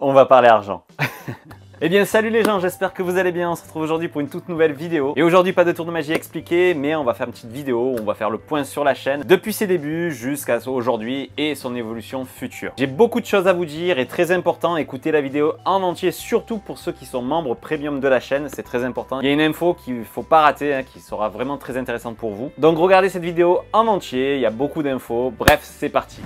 on va parler argent. Eh bien salut les gens, j'espère que vous allez bien, on se retrouve aujourd'hui pour une toute nouvelle vidéo. Et aujourd'hui pas de tour de magie expliqué, mais on va faire une petite vidéo, où on va faire le point sur la chaîne, depuis ses débuts jusqu'à aujourd'hui et son évolution future. J'ai beaucoup de choses à vous dire et très important, écoutez la vidéo en entier, surtout pour ceux qui sont membres premium de la chaîne, c'est très important. Il y a une info qu'il faut pas rater, hein, qui sera vraiment très intéressante pour vous. Donc regardez cette vidéo en entier, il y a beaucoup d'infos, bref c'est parti.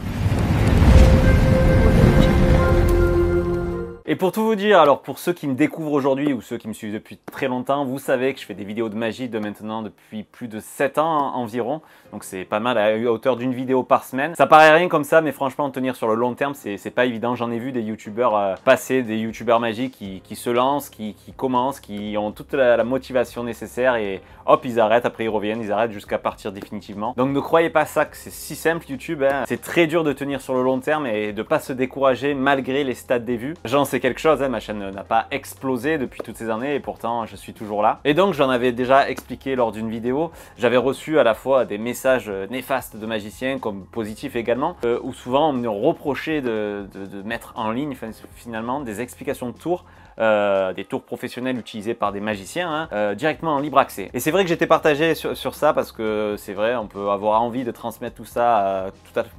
Et pour tout vous dire, alors pour ceux qui me découvrent aujourd'hui ou ceux qui me suivent depuis très longtemps, vous savez que je fais des vidéos de magie de maintenant depuis plus de 7 ans environ. Donc c'est pas mal à hauteur d'une vidéo par semaine. Ça paraît rien comme ça, mais franchement, tenir sur le long terme, c'est pas évident. J'en ai vu des youtubeurs euh, passer, des youtubeurs magiques qui, se lancent, qui, qui, commencent, qui ont toute la, motivation nécessaire et hop, ils arrêtent, après ils reviennent, ils arrêtent jusqu'à partir définitivement. Donc ne croyez pas ça que c'est si simple YouTube. Hein. C'est très dur de tenir sur le long terme et de pas se décourager malgré les stades des vues. J'en c'est quelque chose, hein, ma chaîne n'a pas explosé depuis toutes ces années et pourtant je suis toujours là. Et donc j'en avais déjà expliqué lors d'une vidéo, j'avais reçu à la fois des messages néfastes de magiciens comme positifs également, ou euh, où souvent on me reprochait de, de mettre en ligne finalement des explications de tours euh, des tours professionnels utilisés par des magiciens, hein, euh, directement en libre accès. Et c'est vrai que j'étais partagé sur, ça parce que c'est vrai, on peut avoir envie de transmettre tout ça euh, tout à fait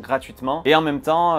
gratuitement. Et en même temps,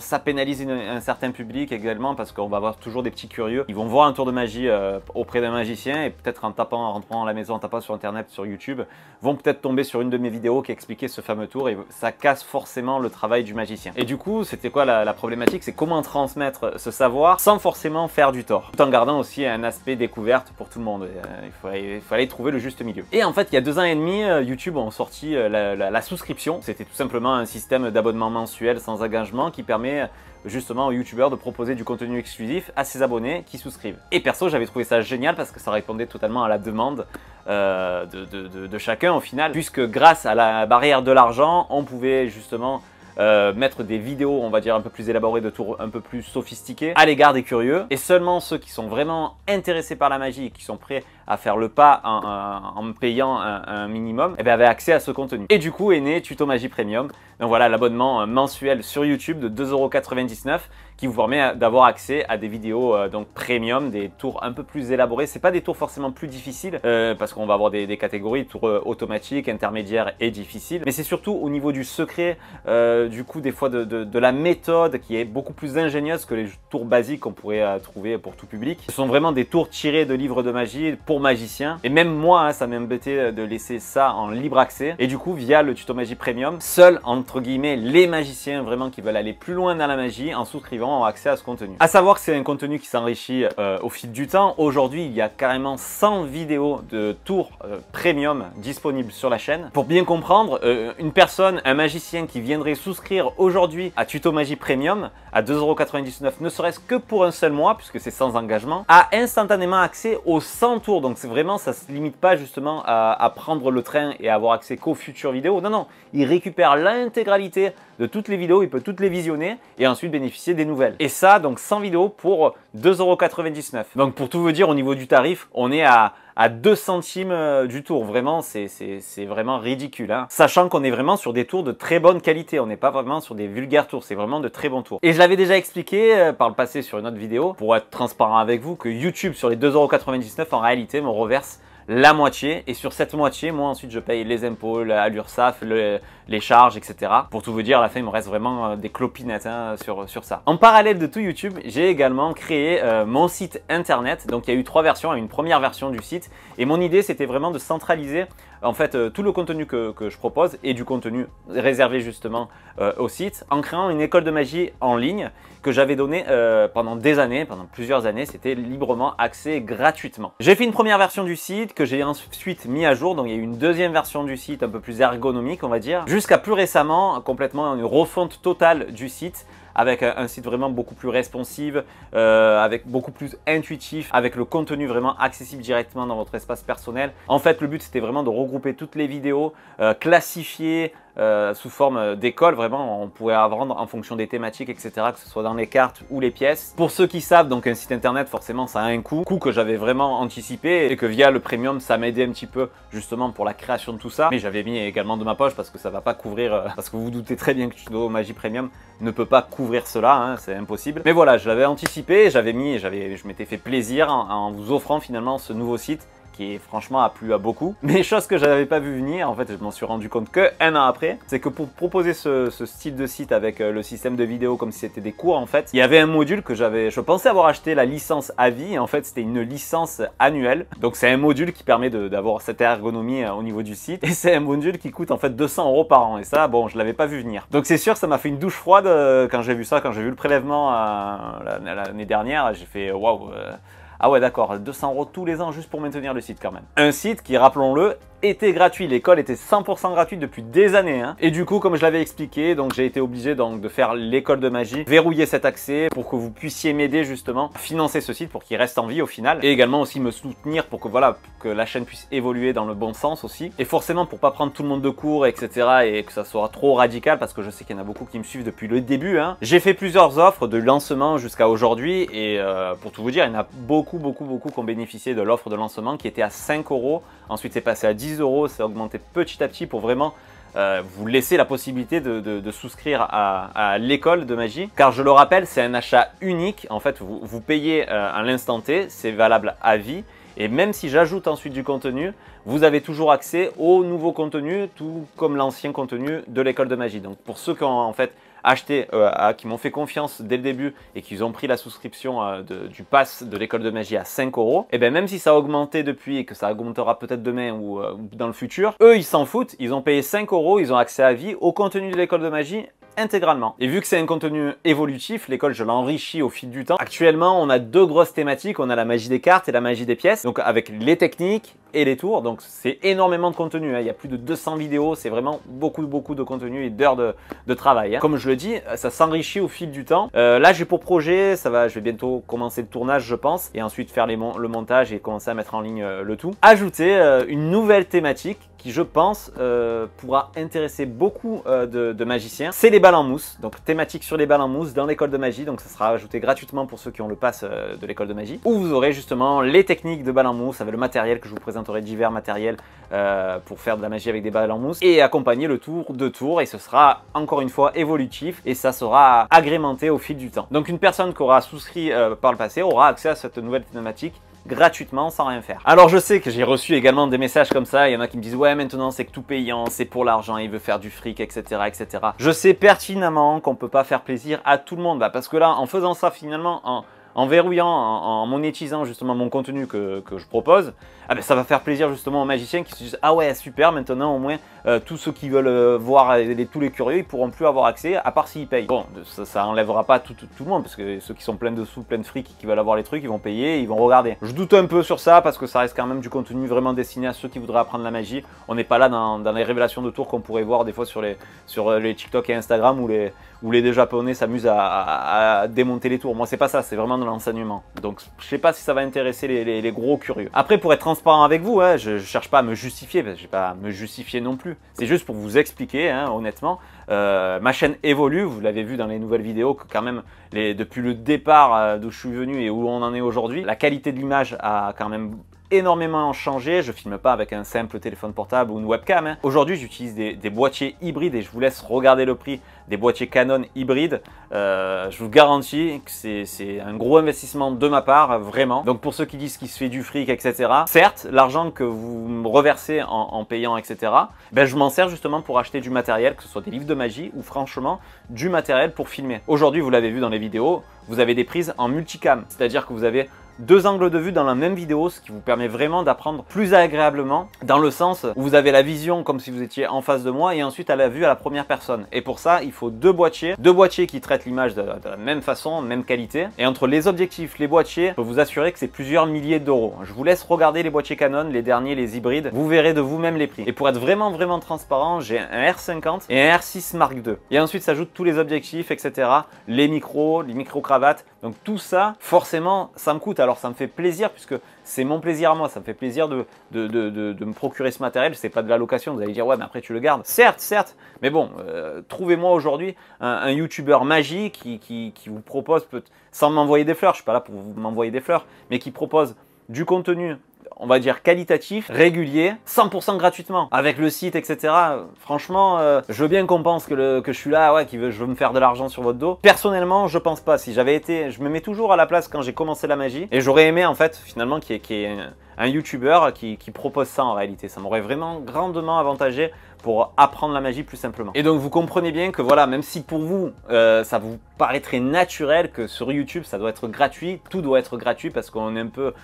ça pénalise un certain public également parce qu'on va avoir toujours des petits curieux. Ils vont voir un tour de magie auprès d'un magicien et peut-être en tapant, en rentrant à la maison, en tapant sur internet, sur YouTube, vont peut-être tomber sur une de mes vidéos qui expliquait ce fameux tour et ça casse forcément le travail du magicien. Et du coup, c'était quoi la problématique C'est comment transmettre ce savoir sans forcément faire du tort, tout en gardant aussi un aspect découverte pour tout le monde. Euh, il fallait, il trouver le juste milieu. Et en fait, il y a deux ans et demi, euh, YouTube ont sorti euh, la, souscription. C'était tout simplement un système d'abonnement mensuel sans engagement qui permet justement aux youtubeurs de proposer du contenu exclusif à ses abonnés qui souscrivent. Et perso, j'avais trouvé ça génial parce que ça répondait totalement à la demande de, chacun au final, puisque grâce à la barrière de l'argent, on pouvait justement euh, mettre des vidéos, on va dire, un peu plus élaborées, de tours un peu plus sophistiquées à l'égard des curieux. Et seulement ceux qui sont vraiment intéressés par la magie et qui sont prêts à faire le pas en, payant un, minimum, eh ben, avaient accès à ce contenu. Et du coup est né Tuto Magie Premium. Donc voilà l'abonnement euh, mensuel sur YouTube de 2,99€ qui vous permet euh, d'avoir accès à des vidéos euh, donc premium, des tours un peu plus élaborés. C'est pas des tours forcément plus difficiles euh, parce qu'on va avoir des, des catégories tours automatiques, intermédiaires et difficiles. Mais c'est surtout au niveau du secret, du coup des fois de, la méthode qui est beaucoup plus ingénieuse que les tours basiques qu'on pourrait trouver pour tout public. Ce sont vraiment des tours tirés de livres de magie pour magiciens. Et même moi, ça hein, ça m'embêtait de laisser ça en libre accès. Et du coup, via le tuto magie premium, seuls entre guillemets les magiciens vraiment qui veulent aller plus loin dans la magie en souscrivant accès à ce contenu. À savoir que c'est un contenu qui s'enrichit euh, au fil du temps. Aujourd'hui, il y a carrément 100 vidéos de tours euh, premium disponibles sur la chaîne. Pour bien comprendre, euh, une personne, un magicien qui viendrait souscrire aujourd'hui à Tuto Magie Premium à 2,99€, ne serait-ce que pour un seul mois, puisque c'est sans engagement, a instantanément accès aux 100 tours. Donc c'est vraiment, ça ne se limite pas justement à, prendre le train et avoir accès qu'aux futures vidéos. Non, non, il récupère l'intégralité de toutes les vidéos, il peut toutes les visionner et ensuite bénéficier des nouvelles. Et ça, donc 100 vidéos pour 2,99€. Donc pour tout vous dire, au niveau du tarif, on est à 2 centimes euh, du tour. Vraiment, c'est vraiment ridicule. Hein. Sachant qu'on est vraiment sur des tours de très bonne qualité. On n'est pas vraiment sur des vulgaires tours. C'est vraiment de très bons tours. Et je l'avais déjà expliqué euh, par le passé sur une autre vidéo, pour être transparent avec vous, que YouTube sur les 2,99€ en réalité me reverse la moitié. Et sur cette moitié, moi ensuite je paye les impôts, l'URSSAF, les charges, etc. Pour tout vous dire, à la fin il me reste vraiment euh, des clopinettes hein, sur, sur ça. En parallèle de tout YouTube, j'ai également créé euh, mon site internet. Donc il y a eu trois versions, une première version du site. Et mon idée c'était vraiment de centraliser en fait euh, tout le contenu que, je propose est du contenu réservé justement euh, au site en créant une école de magie en ligne que j'avais donnée euh, pendant des années, pendant plusieurs années, c'était librement accès gratuitement. J'ai fait une première version du site que j'ai ensuite mis à jour, donc il y a eu une deuxième version du site un peu plus ergonomique on va dire, jusqu'à plus récemment complètement une refonte totale du site avec un site vraiment beaucoup plus responsive, euh, avec beaucoup plus intuitif, avec le contenu vraiment accessible directement dans votre espace personnel. En fait, le but c'était vraiment de regrouper toutes les vidéos, euh, classifier, euh, sous forme euh, d'école. Vraiment, on pourrait apprendre en fonction des thématiques, etc., que ce soit dans les cartes ou les pièces. Pour ceux qui savent, donc un site internet, forcément, ça a un coût, coût que j'avais vraiment anticipé et que via le premium, ça m'aidait un petit peu justement pour la création de tout ça. Mais j'avais mis également de ma poche parce que ça va pas couvrir, euh, parce que vous doutez très bien que Tudo Magie Premium ne peut pas couvrir cela, hein, c'est impossible. Mais voilà, je l'avais anticipé, j'avais mis, j'avais, je m'étais fait plaisir en vous offrant finalement ce nouveau site qui franchement a plu à beaucoup. Mais chose que je n'avais pas vu venir, en fait je m'en suis rendu compte que un an après, c'est que pour proposer ce, style de site avec euh, le système de vidéo comme si c'était des cours en fait, il y avait un module que j'avais, je pensais avoir acheté la licence à vie, en fait c'était une licence annuelle. Donc c'est un module qui permet d'avoir cette ergonomie euh, au niveau du site, et c'est un module qui coûte en fait 200 euros par an, et ça bon je l'avais pas vu venir. Donc c'est sûr ça m'a fait une douche froide euh, quand j'ai vu ça, quand j'ai vu le prélèvement l'année dernière, j'ai fait waouh ah ouais, d'accord, 200 euros tous les ans juste pour maintenir le site quand même. Un site qui, rappelons-le, était gratuit. L'école était 100% gratuite depuis des années. Hein. Et du coup, comme je l'avais expliqué, donc j'ai été obligé donc de faire l'école de magie, verrouiller cet accès pour que vous puissiez m'aider justement financer ce site pour qu'il reste en vie au final, et également aussi me soutenir pour que voilà que la chaîne puisse évoluer dans le bon sens aussi. Et forcément pour pas prendre tout le monde de cours, etc. et que ça soit trop radical parce que je sais qu'il y en a beaucoup qui me suivent depuis le début. Hein. J'ai fait plusieurs offres de lancement jusqu'à aujourd'hui et euh, pour tout vous dire, il y en a beaucoup, beaucoup, beaucoup qui ont bénéficié de l'offre de lancement qui était à 5 euros. Ensuite, c'est passé à 10 euros, c'est augmenté petit à petit pour vraiment euh, vous laisser la possibilité de, souscrire à, l'école de magie. Car je le rappelle, c'est un achat unique. En fait, vous, payez euh, à l'instant T, c'est valable à vie. Et même si j'ajoute ensuite du contenu, vous avez toujours accès au nouveau contenu, tout comme l'ancien contenu de l'école de magie. Donc pour ceux qui ont en fait acheté, euh, à, qui m'ont fait confiance dès le début et qui ont pris la souscription euh, du pass de l'école de magie à 5 euros, et eh bien même si ça a augmenté depuis et que ça augmentera peut-être demain ou euh, dans le futur, eux ils s'en foutent, ils ont payé 5 euros, ils ont accès à vie au contenu de l'école de magie intégralement. Et vu que c'est un contenu évolutif, l'école je l'enrichis au fil du temps. Actuellement, on a deux grosses thématiques, on a la magie des cartes et la magie des pièces, donc avec les techniques et les tours, donc c'est énormément de contenu, hein. il y a plus de 200 vidéos, c'est vraiment beaucoup beaucoup de contenu et d'heures de, travail. Hein. Comme je le ça s'enrichit au fil du temps. Euh, là, j'ai pour projet, ça va, je vais bientôt commencer le tournage, je pense, et ensuite faire le montage et commencer à mettre en ligne euh, le tout. Ajouter euh, une nouvelle thématique qui, je pense, pourra intéresser beaucoup de, de, magiciens. C'est les balles en mousse, donc thématique sur les balles en mousse dans l'école de magie, donc ça sera ajouté gratuitement pour ceux qui ont le pass de l'école de magie, où vous aurez justement les techniques de balles en mousse, avec le matériel que je vous présenterai, divers matériels euh, pour faire de la magie avec des balles en mousse et accompagner le tour de tour et ce sera encore une fois évolutif et ça sera agrémenté au fil du temps. Donc une personne qui aura souscrit euh, par le passé aura accès à cette nouvelle thématique gratuitement sans rien faire. Alors je sais que j'ai reçu également des messages comme ça, il y en a qui me disent ouais maintenant c'est que tout payant, c'est pour l'argent, il veut faire du fric, etc. etc. Je sais pertinemment qu'on peut pas faire plaisir à tout le monde, bah, parce que là en faisant ça finalement en en verrouillant, en, monétisant justement mon contenu que, je propose, ah ben, ça va faire plaisir justement aux magiciens qui se disent Ah ouais, super, maintenant au moins euh, tous ceux qui veulent euh, voir euh, tous les curieux, ils pourront plus avoir accès à part s'ils payent. Bon, ça, n'enlèvera enlèvera pas tout, le monde parce que ceux qui sont pleins de sous, pleins de fric, qui veulent avoir les trucs, ils vont payer, ils vont regarder. Je doute un peu sur ça parce que ça reste quand même du contenu vraiment destiné à ceux qui voudraient apprendre la magie. On n'est pas là dans, les révélations de tours qu'on pourrait voir des fois sur les, sur les TikTok et Instagram ou les où les Japonais s'amusent à, démonter les tours. Moi, c'est pas ça, c'est vraiment de l'enseignement. Donc, je sais pas si ça va intéresser les, gros curieux. Après, pour être transparent avec vous, hein, je, ne cherche pas à me justifier, parce que j'ai pas à me justifier non plus. C'est juste pour vous expliquer, hein, honnêtement. Euh, ma chaîne évolue, vous l'avez vu dans les nouvelles vidéos, que quand même, depuis le départ euh, d'où je suis venu et où on en est aujourd'hui, la qualité de l'image a quand même énormément changé. Je filme pas avec un simple téléphone portable ou une webcam. Hein. Aujourd'hui, j'utilise des, boîtiers hybrides et je vous laisse regarder le prix des boîtiers Canon hybrides. Euh, je vous garantis que c'est un gros investissement de ma part, vraiment. Donc pour ceux qui disent qu'il se fait du fric, etc. Certes, l'argent que vous me reversez en, en payant, etc. Ben je m'en sers justement pour acheter du matériel, que ce soit des livres de magie ou franchement du matériel pour filmer. Aujourd'hui, vous l'avez vu dans les vidéos, vous avez des prises en multicam, c'est-à-dire que vous avez deux angles de vue dans la même vidéo, ce qui vous permet vraiment d'apprendre plus agréablement, dans le sens où vous avez la vision comme si vous étiez en face de moi et ensuite à la vue à la première personne. Et pour ça, il faut deux boîtiers, deux boîtiers qui traitent l'image de, la même façon, même qualité. Et entre les objectifs, les boîtiers, je peux vous assurer que c'est plusieurs milliers d'euros. Je vous laisse regarder les boîtiers Canon, les derniers, les hybrides, vous verrez de vous-même les prix. Et pour être vraiment vraiment transparent, j'ai un R50 et un R6 Mark II. Et ensuite s'ajoutent tous les objectifs, etc. Les micros, les micro-cravates. Donc tout ça, forcément, ça me coûte alors ça me fait plaisir puisque c'est mon plaisir à moi, ça me fait plaisir de, me procurer ce matériel, c'est pas de la location, vous allez dire ouais mais après tu le gardes, certes, certes, mais bon, euh, trouvez-moi aujourd'hui un, YouTuber youtubeur magique qui, vous propose, peut sans m'envoyer des fleurs, je suis pas là pour vous m'envoyer des fleurs, mais qui propose du contenu on va dire, qualitatif, régulier, 100% gratuitement, avec le site, etc. Franchement, euh, je veux bien qu'on pense que, je suis là, ouais, qui veut, je veux me faire de l'argent sur votre dos. Personnellement, je pense pas. Si j'avais été, je me mets toujours à la place quand j'ai commencé la magie, et j'aurais aimé, en fait, finalement, qu'il y ait, un YouTuber qui, propose ça en réalité. Ça m'aurait vraiment grandement avantagé pour apprendre la magie plus simplement. Et donc vous comprenez bien que voilà, même si pour vous, euh, ça vous paraîtrait naturel que sur YouTube, ça doit être gratuit, tout doit être gratuit parce qu'on est un peu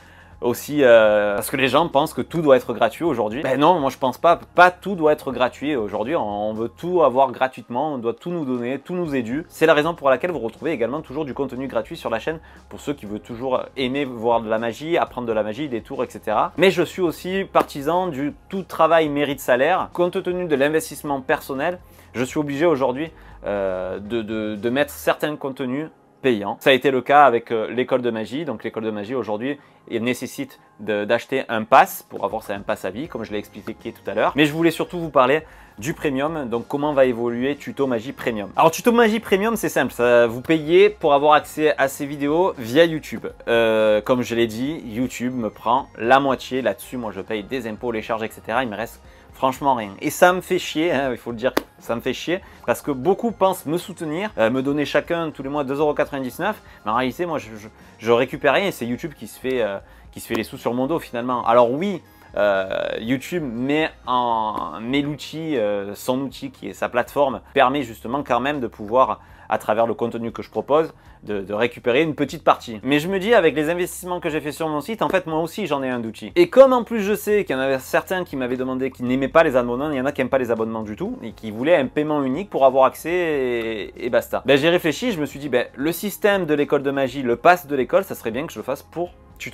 aussi euh, parce que les gens pensent que tout doit être gratuit aujourd'hui. Ben non, moi je pense pas. Pas tout doit être gratuit aujourd'hui. On veut tout avoir gratuitement. On doit tout nous donner, tout nous est dû. C'est la raison pour laquelle vous retrouvez également toujours du contenu gratuit sur la chaîne pour ceux qui veulent toujours aimer voir de la magie, apprendre de la magie, des tours, etc. Mais je suis aussi partisan du tout travail mérite salaire. Compte tenu de l'investissement personnel, je suis obligé aujourd'hui euh, de, de mettre certains contenus Payant. Ça a été le cas avec euh, l'école de magie. Donc l'école de magie aujourd'hui nécessite d'acheter un pass pour avoir un pass à vie, comme je l'ai expliqué tout à l'heure. Mais je voulais surtout vous parler du premium, donc comment va évoluer Tuto Magie Premium. Alors Tuto Magie Premium, c'est simple, ça, vous payez pour avoir accès à ces vidéos via YouTube. Euh, comme je l'ai dit, YouTube me prend la moitié là-dessus, moi je paye des impôts, les charges, etc. Il me reste Franchement rien. Et ça me fait chier, hein, il faut le dire, ça me fait chier, parce que beaucoup pensent me soutenir, euh, me donner chacun tous les mois 2,99€, mais en réalité moi je, récupère rien et c'est YouTube qui se fait... Euh, qui se fait les sous sur mon dos finalement. Alors oui, euh, YouTube met, en, mais l'outil, euh, son outil qui est sa plateforme, permet justement quand même de pouvoir à travers le contenu que je propose, de, récupérer une petite partie. Mais je me dis, avec les investissements que j'ai fait sur mon site, en fait, moi aussi, j'en ai un d'outils. Et comme en plus, je sais qu'il y en avait certains qui m'avaient demandé, qui n'aimaient pas les abonnements, il y en a qui n'aiment pas les abonnements du tout, et qui voulaient un paiement unique pour avoir accès et, et basta. Ben, j'ai réfléchi, je me suis dit, ben, le système de l'école de magie, le pass de l'école, ça serait bien que je le fasse pour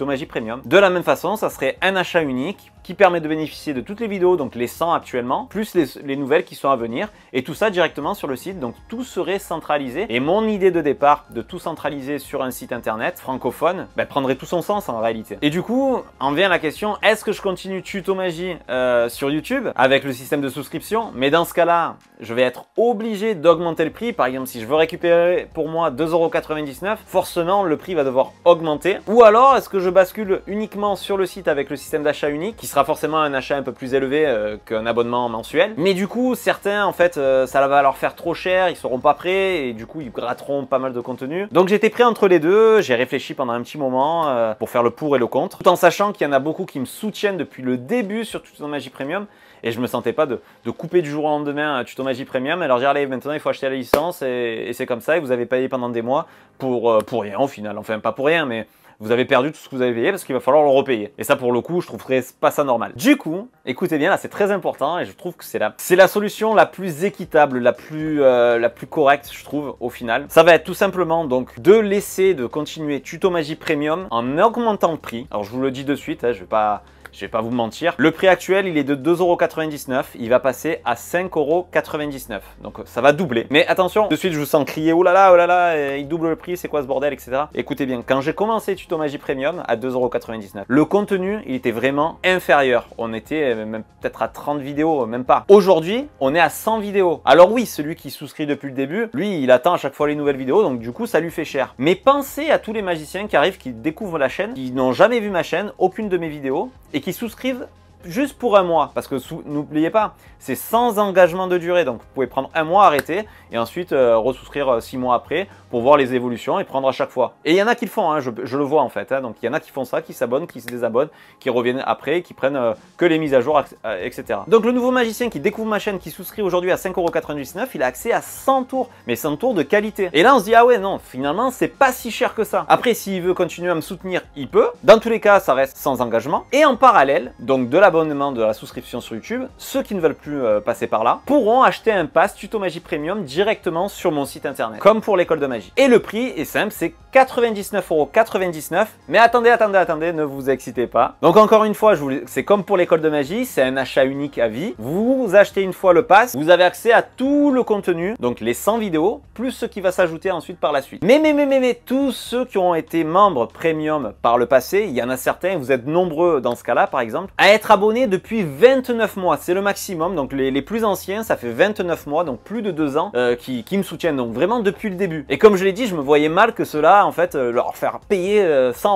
magie Premium. De la même façon, ça serait un achat unique qui permet de bénéficier de toutes les vidéos, donc les 100 actuellement, plus les, nouvelles qui sont à venir, et tout ça directement sur le site, donc tout serait centralisé. Et mon idée de départ de tout centraliser sur un site internet francophone ben, prendrait tout son sens en réalité. Et du coup, en vient la question, est-ce que je continue Tuto Magie euh, sur YouTube avec le système de souscription Mais dans ce cas-là, je vais être obligé d'augmenter le prix. Par exemple, si je veux récupérer pour moi 2,99€, forcément le prix va devoir augmenter. Ou alors, est-ce que je bascule uniquement sur le site avec le système d'achat unique qui sera forcément un achat un peu plus élevé euh, qu'un abonnement mensuel. Mais du coup, certains, en fait, euh, ça va leur faire trop cher, ils seront pas prêts et du coup, ils gratteront pas mal de contenu. Donc j'étais prêt entre les deux, j'ai réfléchi pendant un petit moment euh, pour faire le pour et le contre, tout en sachant qu'il y en a beaucoup qui me soutiennent depuis le début sur Tuto Magie Premium et je me sentais pas de, couper du jour au lendemain Tuto Magie Premium. Alors j'ai allez, maintenant il faut acheter la licence et, c'est comme ça et vous avez payé pendant des mois pour, pour rien au final, enfin pas pour rien, mais vous avez perdu tout ce que vous avez payé parce qu'il va falloir le repayer. Et ça, pour le coup, je trouverais pas ça normal. Du coup, écoutez bien, là, c'est très important et je trouve que c'est la, c'est la solution la plus équitable, la plus, euh, la plus correcte, je trouve, au final. Ça va être tout simplement donc de laisser de continuer Tuto Magie Premium en augmentant le prix. Alors, je vous le dis de suite, hein, je vais pas je vais pas vous mentir. Le prix actuel, il est de 2,99€. Il va passer à 5,99€. Donc euh, ça va doubler. Mais attention, de suite, je vous sens crier oh là là, oh là là, euh, il double le prix, c'est quoi ce bordel, etc. Écoutez bien, quand j'ai commencé Tuto Magie Premium à 2,99€, le contenu, il était vraiment inférieur. On était euh, peut-être à 30 vidéos, même pas. Aujourd'hui, on est à 100 vidéos. Alors oui, celui qui souscrit depuis le début, lui, il attend à chaque fois les nouvelles vidéos, donc du coup, ça lui fait cher. Mais pensez à tous les magiciens qui arrivent, qui découvrent la chaîne, qui n'ont jamais vu ma chaîne, aucune de mes vidéos, et qui souscrivent juste pour un mois, parce que n'oubliez pas, c'est sans engagement de durée, donc vous pouvez prendre un mois, arrêter, et ensuite euh, ressouscrire euh, six mois après pour voir les évolutions et prendre à chaque fois. Et il y en a qui le font, hein, je, le vois en fait. Hein. donc il y en a qui font ça, qui s'abonnent, qui se désabonnent, qui reviennent après, qui prennent euh, que les mises à jour, euh, etc. Donc le nouveau magicien qui découvre ma chaîne, qui souscrit aujourd'hui à 5,99€, il a accès à 100 tours, mais 100 tours de qualité. Et là on se dit, ah ouais, non, finalement c'est pas si cher que ça. Après, s'il veut continuer à me soutenir, il peut. Dans tous les cas, ça reste sans engagement. Et en parallèle, donc de l'abonnement, de la souscription sur YouTube, ceux qui ne veulent plus euh, passer par là pourront acheter un pass Tuto Magie Premium directement sur mon site internet. Comme pour l'école de magie. Et le prix est simple, c'est 99,99€. Mais attendez, attendez, attendez, ne vous excitez pas. Donc encore une fois, c'est comme pour l'école de magie, c'est un achat unique à vie. Vous achetez une fois le pass, vous avez accès à tout le contenu, donc les 100 vidéos, plus ce qui va s'ajouter ensuite par la suite. Mais, mais, mais, tous ceux qui ont été membres premium par le passé, il y en a certains, vous êtes nombreux dans ce cas-là, par exemple, à être abonnés depuis 29 mois. C'est le maximum, donc les, plus anciens, ça fait 29 mois, donc plus de 2 ans, euh, qui, qui me soutiennent, donc vraiment depuis le début. Et comme comme je l'ai dit, je me voyais mal que cela, en fait, euh, leur faire payer 100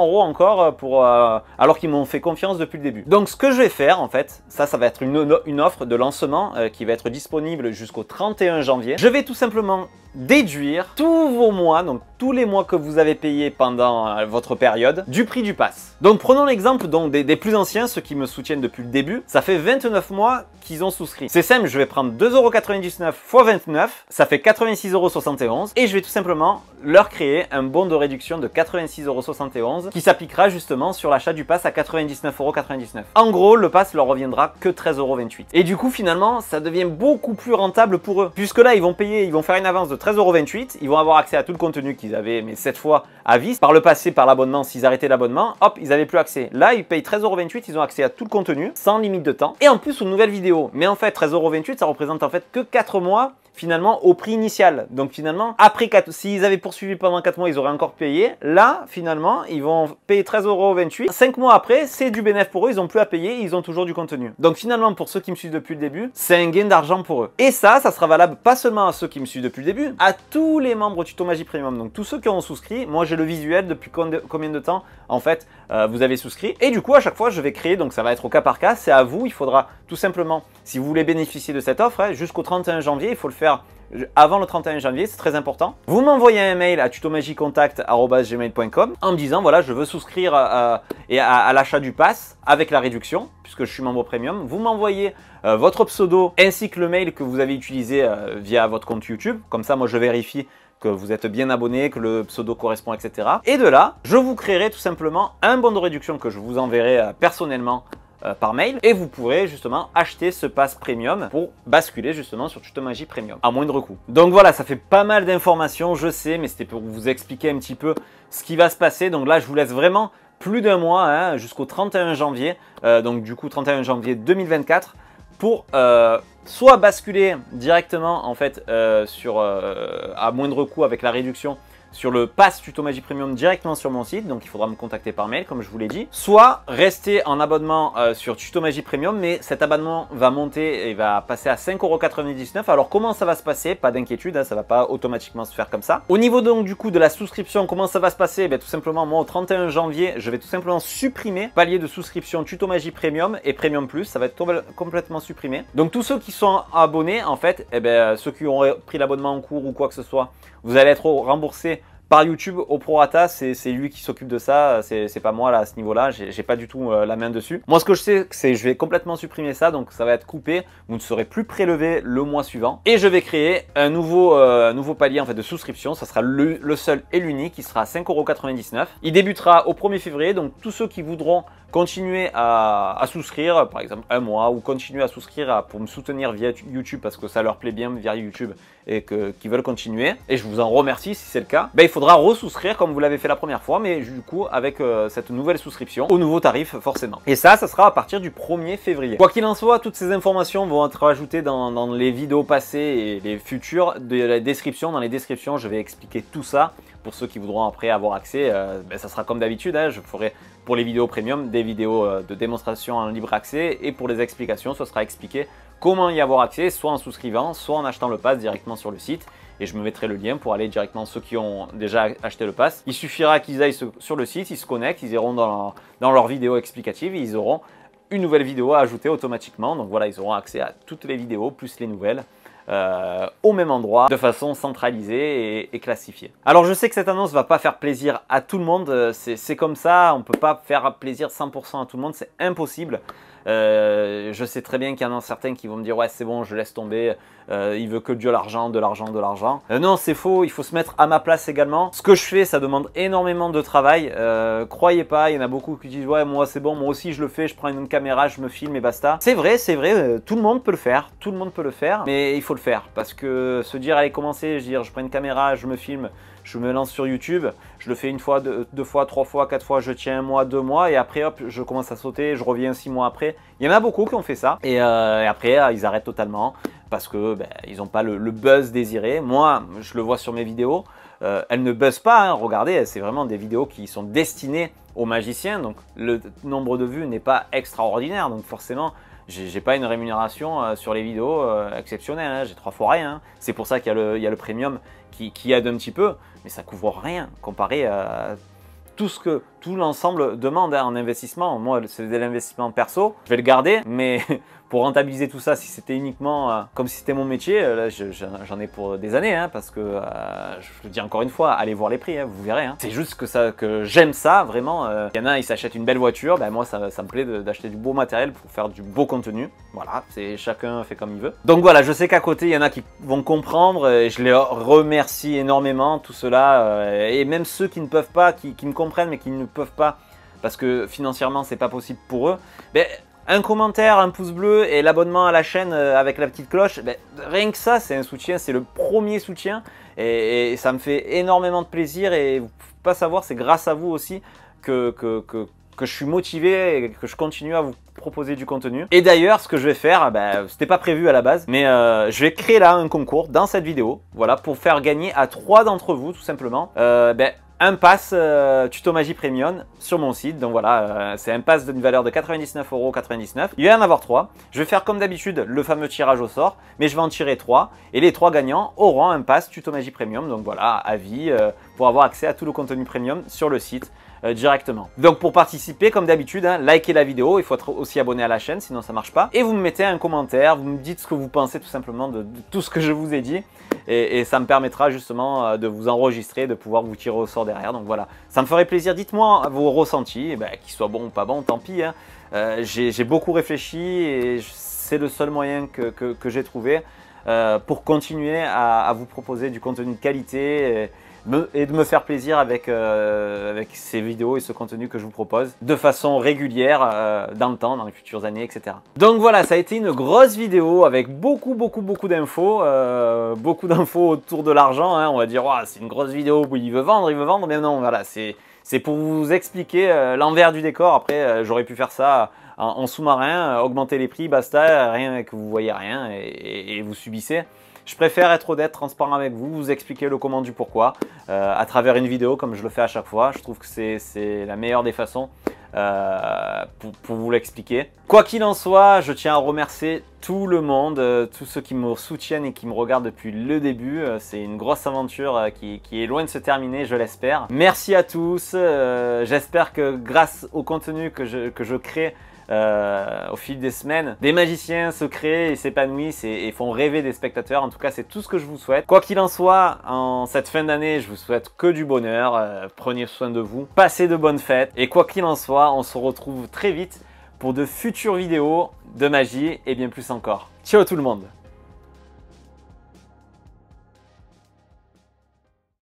euh, euros encore euh, pour, alors qu'ils m'ont fait confiance depuis le début. Donc ce que je vais faire, en fait, ça, ça va être une, offre de lancement qui va être disponible jusqu'au 31 janvier. Je vais tout simplement déduire tous vos mois, donc tous les mois que vous avez payés pendant votre période, du prix du pass. Donc prenons l'exemple des, des plus anciens, ceux qui me soutiennent depuis le début. Ça fait 29 mois qu'ils ont souscrit. C'est simple, je vais prendre 2,99€ x 29, ça fait 86,71€ et je vais tout simplement leur créer un bon de réduction de 86,71€ qui s'appliquera justement sur l'achat du pass à 99,99€. En gros, le pass leur reviendra que 13,28€. Et du coup, finalement, ça devient beaucoup plus rentable pour eux. Puisque là, ils vont payer, ils vont faire une avance de 13,28€, ils vont avoir accès à tout le contenu qu'ils avaient, mais cette fois à vis. Par le passé, par l'abonnement, s'ils arrêtaient l'abonnement, hop, ils n'avaient plus accès. Là, ils payent 13,28€, ils ont accès à tout le contenu, sans limite de temps, et en plus une nouvelles vidéos. Mais en fait, 13,28€, ça représente en fait que 4 mois finalement au prix initial. Donc finalement, après 4 s'ils avaient poursuivi pendant 4 mois, ils auraient encore payé. Là, finalement, ils vont payer 28 5 mois après, c'est du bénéfice pour eux, ils n'ont plus à payer, ils ont toujours du contenu. Donc finalement, pour ceux qui me suivent depuis le début, c'est un gain d'argent pour eux. Et ça, ça sera valable pas seulement à ceux qui me suivent depuis le début, à tous les membres Tuto Magie Premium. Donc tous ceux qui ont souscrit, moi j'ai le visuel depuis combien de temps en fait euh, vous avez souscrit. Et du coup, à chaque fois, je vais créer, donc ça va être au cas par cas, c'est à vous, il faudra tout simplement, si vous voulez bénéficier de cette offre, hein, jusqu'au 31 janvier, il faut le faire avant le 31 janvier, c'est très important. Vous m'envoyez un mail à tutomagiecontact.gmail.com en me disant voilà, je veux souscrire à, à, l'achat du pass avec la réduction, puisque je suis membre premium. Vous m'envoyez euh, votre pseudo ainsi que le mail que vous avez utilisé euh, via votre compte YouTube. Comme ça, moi, je vérifie que vous êtes bien abonné, que le pseudo correspond, etc. Et de là, je vous créerai tout simplement un bon de réduction que je vous enverrai euh, personnellement euh, par mail et vous pourrez justement acheter ce pass premium pour basculer justement sur Tutomagie Premium à moindre coût. Donc voilà, ça fait pas mal d'informations, je sais, mais c'était pour vous expliquer un petit peu ce qui va se passer. Donc là, je vous laisse vraiment plus d'un mois hein, jusqu'au 31 janvier, euh, donc du coup 31 janvier 2024 pour euh, soit basculer directement en fait sur à moindre coût avec la réduction sur le pass Tuto Magie Premium directement sur mon site, donc il faudra me contacter par mail comme je vous l'ai dit, soit rester en abonnement euh, sur Tuto Magie Premium, mais cet abonnement va monter et va passer à 5,99€. Alors comment ça va se passer Pas d'inquiétude, hein, ça va pas automatiquement se faire comme ça. Au niveau donc du coup de la souscription, comment ça va se passer eh bien, Tout simplement, moi au 31 janvier, je vais tout simplement supprimer palier de souscription Tuto Magie Premium et Premium Plus, ça va être complètement supprimé. Donc tous ceux qui sont abonnés, en fait, et eh bien, ceux qui ont pris l'abonnement en cours ou quoi que ce soit, vous allez être remboursés par YouTube au prorata, c'est lui qui s'occupe de ça, c'est pas moi là à ce niveau-là, j'ai pas du tout euh, la main dessus. Moi ce que je sais, c'est que je vais complètement supprimer ça, donc ça va être coupé, vous ne serez plus prélevé le mois suivant. Et je vais créer un nouveau, euh, nouveau palier en fait de souscription, ça sera le, seul et l'unique, qui sera 5,99€. Il débutera au 1er février, donc tous ceux qui voudront continuer à, souscrire, par exemple un mois, ou continuer à souscrire pour me soutenir via YouTube parce que ça leur plaît bien via YouTube et qu'ils veulent continuer. Et je vous en remercie si c'est le cas. Ben, il faudra ressouscrire comme vous l'avez fait la première fois, mais du coup avec euh, cette nouvelle souscription au nouveau tarif forcément. Et ça, ça sera à partir du 1er février. Quoi qu'il en soit, toutes ces informations vont être ajoutées dans, les vidéos passées et les futures de la description. Dans les descriptions, je vais expliquer tout ça pour ceux qui voudront après avoir accès, euh, ben, ça sera comme d'habitude. Hein. je ferai pour les vidéos premium des vidéos euh, de démonstration en libre accès et pour les explications, ce sera expliqué comment y avoir accès, soit en souscrivant, soit en achetant le pass directement sur le site. Et je me mettrai le lien pour aller directement ceux qui ont déjà acheté le pass. Il suffira qu'ils aillent sur le site, ils se connectent, ils iront dans dans leur vidéo explicative et ils auront une nouvelle vidéo à ajouter automatiquement. Donc voilà, ils auront accès à toutes les vidéos plus les nouvelles. Euh, au même endroit de façon centralisée et, classifiée. Alors je sais que cette annonce va pas faire plaisir à tout le monde, euh, c'est comme ça, on ne peut pas faire plaisir 100% à tout le monde, c'est impossible. Euh, je sais très bien qu'il y en a certains qui vont me dire ouais c'est bon je laisse tomber, euh, il veut que Dieu l'argent, de l'argent, de l'argent. Euh, non c'est faux, il faut se mettre à ma place également. Ce que je fais ça demande énormément de travail. croyez pas, il y en a beaucoup qui disent ouais moi c'est bon, moi aussi je le fais, je prends une caméra, je me filme et basta. C'est vrai, c'est vrai, tout le monde peut le faire, tout le monde peut le faire, mais il faut le faire parce que se dire allez commencer, dire, je prends une caméra, je me filme, je me lance sur YouTube, je le fais une fois, deux, fois, trois fois, quatre fois, je tiens un mois, deux mois, et après hop, je commence à sauter, je reviens six mois après. Il y en a beaucoup qui ont fait ça, et, euh, après euh, ils arrêtent totalement parce que ben, ils n'ont pas le, buzz désiré. Moi, je le vois sur mes vidéos, euh, elles ne buzzent pas. Hein. regardez, c'est vraiment des vidéos qui sont destinées aux magiciens, donc le nombre de vues n'est pas extraordinaire, donc forcément j'ai pas une rémunération sur les vidéos exceptionnelle, hein. j'ai trois fois rien. C'est pour ça qu'il y, a le premium qui aide un petit peu mais ça couvre rien comparé à tout ce que tout l'ensemble demande hein, en investissement. Moi, c'est de l'investissement perso, je vais le garder, mais pour rentabiliser tout ça, si c'était uniquement euh, comme si c'était mon métier, euh, là j'en ai pour des années, hein, parce que euh, je le dis encore une fois, allez voir les prix, hein, vous verrez. Hein. C'est juste que ça, que j'aime ça vraiment. Il y en a, ils s'achètent une belle voiture, ben, moi ça, me plaît d'acheter du beau matériel pour faire du beau contenu. Voilà, c'est chacun fait comme il veut. Donc voilà, je sais qu'à côté il y en a qui vont comprendre et je les remercie énormément tout cela et même ceux qui ne peuvent pas, qui, qui me comprennent mais qui ne peuvent pas parce que financièrement c'est pas possible pour eux. Ben un commentaire, un pouce bleu et l'abonnement à la chaîne euh, avec la petite cloche, ben, rien que ça, c'est un soutien, c'est le premier soutien et, ça me fait énormément de plaisir et vous pouvez pas savoir, c'est grâce à vous aussi que, que, je suis motivé et que je continue à vous proposer du contenu. Et d'ailleurs, ce que je vais faire, ben, c'était pas prévu à la base, mais euh, je vais créer là un concours dans cette vidéo, voilà, pour faire gagner à trois d'entre vous tout simplement. Euh, ben, un pass euh, tuto magie premium sur mon site. Donc voilà, euh, c'est un pass d'une valeur de 99,99€. Il va y en avoir trois Je vais faire comme d'habitude le fameux tirage au sort, mais je vais en tirer 3. Et les trois gagnants auront un pass tuto magie premium. Donc voilà, avis vie euh, pour avoir accès à tout le contenu premium sur le site. Euh, directement. Donc pour participer, comme d'habitude, hein, likez la vidéo, il faut être aussi abonné à la chaîne, sinon ça marche pas. Et vous me mettez un commentaire, vous me dites ce que vous pensez tout simplement de, tout ce que je vous ai dit. Et, ça me permettra justement euh, de vous enregistrer, de pouvoir vous tirer au sort derrière. Donc voilà, ça me ferait plaisir. Dites-moi vos ressentis, eh ben, qu'ils soient bons ou pas bons, tant pis. Hein. Euh, j'ai beaucoup réfléchi et c'est le seul moyen que, j'ai trouvé. pour continuer à, à, vous proposer du contenu de qualité. Et, et de me faire plaisir avec, euh, avec ces vidéos et ce contenu que je vous propose de façon régulière euh, dans le temps, dans les futures années, etc. Donc voilà, ça a été une grosse vidéo avec beaucoup, beaucoup, beaucoup d'infos, euh, beaucoup d'infos autour de l'argent. Hein. On va dire, c'est une grosse vidéo, il veut vendre, il veut vendre, mais non, voilà, c'est... pour vous expliquer l'envers du décor. Après, j'aurais pu faire ça en, sous-marin, augmenter les prix, basta, rien que vous voyez rien et, et vous subissez. Je préfère être honnête, transparent avec vous, vous expliquer le comment du pourquoi euh, à travers une vidéo comme je le fais à chaque fois. Je trouve que c'est la meilleure des façons euh, pour, vous l'expliquer. Quoi qu'il en soit, je tiens à remercier tout le monde, euh, tous ceux qui me soutiennent et qui me regardent depuis le début. C'est une grosse aventure qui, est loin de se terminer, je l'espère. Merci à tous. J'espère que grâce au contenu que je crée, euh, au fil des semaines, des magiciens se créent et s'épanouissent et, font rêver des spectateurs. En tout cas, c'est tout ce que je vous souhaite. Quoi qu'il en soit, en cette fin d'année, je vous souhaite que du bonheur. Euh, prenez soin de vous, passez de bonnes fêtes. Et quoi qu'il en soit, on se retrouve très vite pour de futures vidéos de magie et bien plus encore. Ciao tout le monde